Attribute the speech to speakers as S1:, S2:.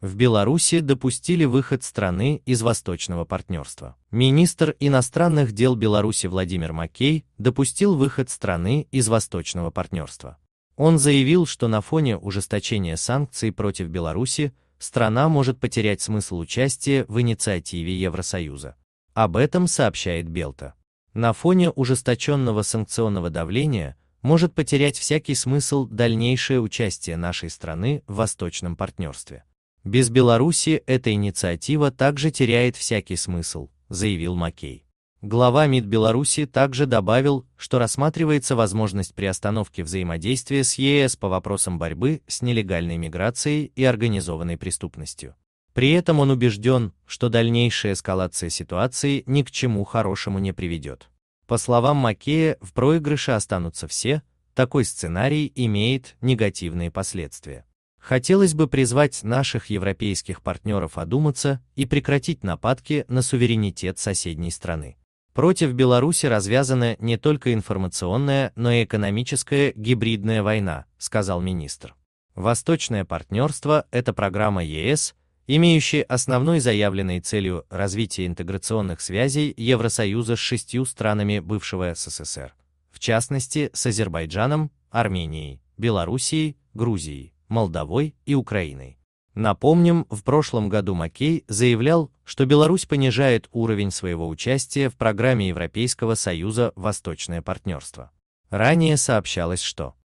S1: в Беларуси допустили выход страны из Восточного партнерства. Министр иностранных дел Беларуси Владимир Макей допустил выход страны из Восточного партнерства. Он заявил, что на фоне ужесточения санкций против Беларуси страна может потерять смысл участия в инициативе Евросоюза. Об этом сообщает Белта. На фоне ужесточенного санкционного давления может потерять всякий смысл дальнейшее участие нашей страны в Восточном партнерстве. Без Беларуси эта инициатива также теряет всякий смысл, заявил Маккей. Глава МИД Беларуси также добавил, что рассматривается возможность приостановки взаимодействия с ЕС по вопросам борьбы с нелегальной миграцией и организованной преступностью. При этом он убежден, что дальнейшая эскалация ситуации ни к чему хорошему не приведет. По словам Макея, в проигрыше останутся все, такой сценарий имеет негативные последствия. Хотелось бы призвать наших европейских партнеров одуматься и прекратить нападки на суверенитет соседней страны. Против Беларуси развязана не только информационная, но и экономическая гибридная война, сказал министр. Восточное партнерство – это программа ЕС, имеющая основной заявленной целью развитие интеграционных связей Евросоюза с шестью странами бывшего СССР, в частности с Азербайджаном, Арменией, Белоруссией, Грузией. Молдовой и Украиной. Напомним, в прошлом году Маккей заявлял, что Беларусь понижает уровень своего участия в программе Европейского Союза «Восточное партнерство». Ранее сообщалось, что